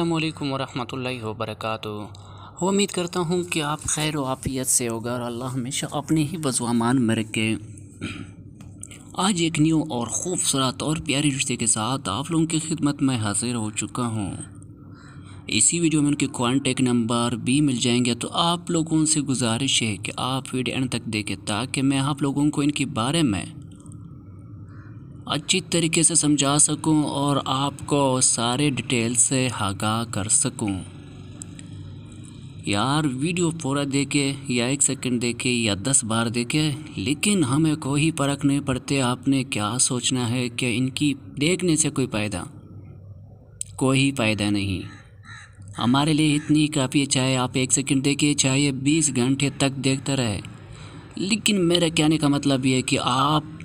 अल्लाम वरम वरक उम्मीद करता हूँ कि आप खैर वाफियत से होगा और अल्लाह हमेशा अपने ही बजवामान में रखे आज एक न्यू और ख़ूबसूरत और प्यारे रिश्ते के साथ आप लोगों की खिदमत में हाजिर हो चुका हूँ इसी वीडियो में उनके कॉन्टेक्ट नंबर भी मिल जाएंगे तो आप लोगों से गुजारिश है कि आप वीडियो एंड तक देखें ताकि मैं आप लोगों को इनके बारे में अच्छी तरीके से समझा सकूं और आपको सारे डिटेल से आगा कर सकूं यार वीडियो पूरा देखे या एक सेकंड देखे या दस बार देखे लेकिन हमें कोई फ़र्क नहीं पड़ते आपने क्या सोचना है कि इनकी देखने से कोई फ़ायदा कोई फ़ायदा नहीं हमारे लिए इतनी काफ़ी है चाहे आप एक सेकंड देखिए चाहे बीस घंटे तक देखते रहे लेकिन मेरा कहने का मतलब ये है कि आप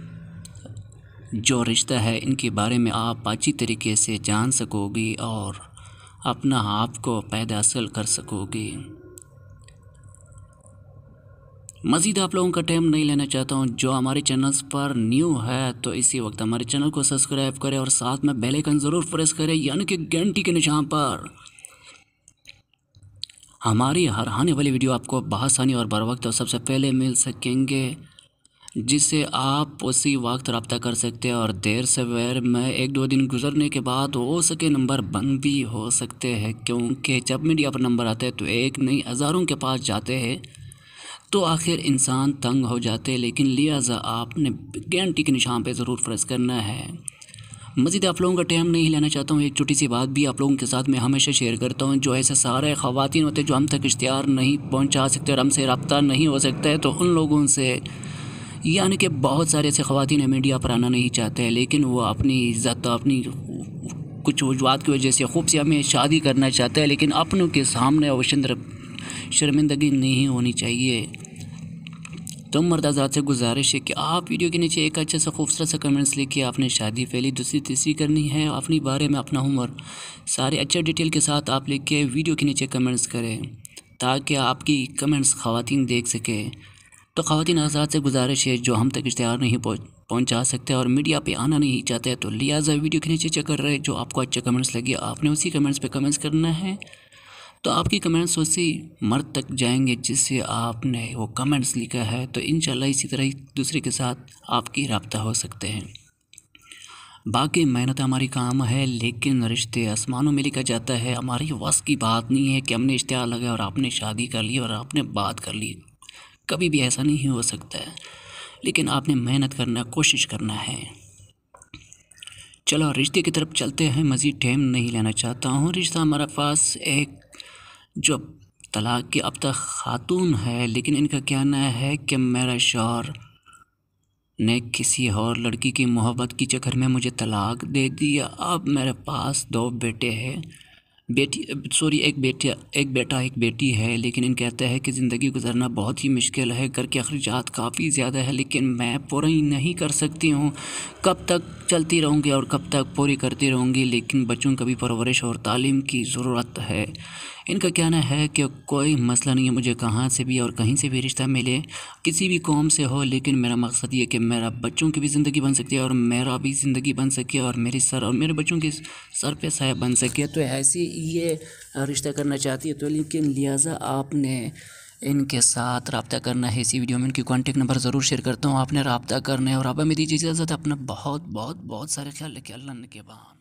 जो रिश्ता है इनके बारे में आप अच्छी तरीके से जान सकोगी और अपना आप को पैदा असल कर सकोगी मज़ीद आप लोगों का टाइम नहीं लेना चाहता हूँ जो हमारे चैनल्स पर न्यू है तो इसी वक्त हमारे चैनल को सब्सक्राइब करें और साथ में बेल आइकन ज़रूर प्रेस करें यानी कि घंटी के निशान पर हमारी हर आने वाली वीडियो आपको बसानी और बर वक्त और सबसे पहले मिल सकेंगे जिससे आप उसी वक्त रब्ता कर सकते हैं और देर सवेर में एक दो दिन गुजरने के बाद हो सके नंबर बंद भी हो सकते हैं क्योंकि जब मीडिया पर नंबर आते हैं तो एक नहीं हज़ारों के पास जाते हैं तो आखिर इंसान तंग हो जाते हैं लेकिन लिहाजा आपने गारंटी के निशान पर ज़रूर फ्रेस करना है मज़ीद आप लोगों का टाइम नहीं लेना चाहता हूँ एक छोटी सी बात भी आप लोगों के साथ मैं हमेशा शेयर करता हूँ जो ऐसे सारे ख़वान होते जो हम तक इश्तार नहीं पहुँचा सकते और हमसे रबता नहीं हो सकता है तो उन लोगों से यानी कि बहुत सारे ऐसे ख़वान मीडिया पर आना नहीं चाहते हैं लेकिन वो अपनी इज़्ज़त अपनी कुछ वजूहत की वजह से खूब से हमें शादी करना चाहते हैं लेकिन अपनों के सामने वो शर्मिंदगी नहीं होनी चाहिए तो आजाद से गुजारिश है कि आप वीडियो के नीचे एक अच्छे से खूबसूरत सा कमेंट्स लिखिए आपने शादी पहली दूसरी तीसरी करनी है अपने बारे में अपना उम्र सारे अच्छे डिटेल के साथ आप लिख के वीडियो के नीचे कमेंट्स करें ताकि आपकी कमेंट्स खातन देख सकें तो ख़ातन हजरात से गुजारिश है जो हम तक इश्तहार नहीं पहुँच पहुँचा सकते और मीडिया पे आना नहीं चाहते तो लिहाजा वीडियो के नीचे चेक कर रहे जो आपको अच्छे कमेंट्स लगे आपने उसी कमेंट्स पे कमेंट्स करना है तो आपकी कमेंट्स उसी मर्द तक जाएंगे जिससे आपने वो कमेंट्स लिखा है तो इन इसी तरह ही दूसरे के साथ आपकी रबता हो सकते हैं बाकी मेहनत हमारी काम है लेकिन रिश्ते आसमानों में लिखा जाता है हमारी वस की बात नहीं है कि हमने इश्तहार लगाया और आपने शादी कर ली और आपने बात कर ली कभी भी ऐसा नहीं हो सकता है लेकिन आपने मेहनत करना कोशिश करना है चलो रिश्ते की तरफ चलते हैं मज़ीद टाइम नहीं लेना चाहता हूँ रिश्ता हमारे पास एक जो तलाक की अब तक खातून है लेकिन इनका कहना है कि मेरा शोर ने किसी और लड़की की मोहब्बत के चक्कर में मुझे तलाक दे दिया अब मेरे पास दो बेटे हैं बेटी सॉरी एक बेटिया एक बेटा एक बेटी है लेकिन इन कहते हैं कि ज़िंदगी गुजारना बहुत ही मुश्किल है घर के अखराज काफ़ी ज़्यादा है लेकिन मैं पूरी नहीं कर सकती हूँ कब तक चलती रहूँगी और कब तक पूरी करती रहूँगी लेकिन बच्चों का भी परवरिश और तालीम की ज़रूरत है इनका कहना है कि कोई मसला नहीं है मुझे कहाँ से भी और कहीं से भी रिश्ता मिले किसी भी कौम से हो लेकिन मेरा मकसद ये कि मेरा बच्चों की भी ज़िंदगी बन सकती है और मेरा भी ज़िंदगी बन सके और मेरे सर और मेरे बच्चों के सर पे साया बन सके तो ऐसी ये रिश्ता करना चाहती है तो लेकिन लिहाजा आपने इनके साथ रबता करना है इसी वीडियो में इनकी कॉन्टेक्ट नंबर ज़रूर शेयर करता हूँ आपने रबता करना है और आप हमें दीजिए इजाज़त अपना बहुत बहुत बहुत सारे ख्याल रखिए अल्लाह के बाद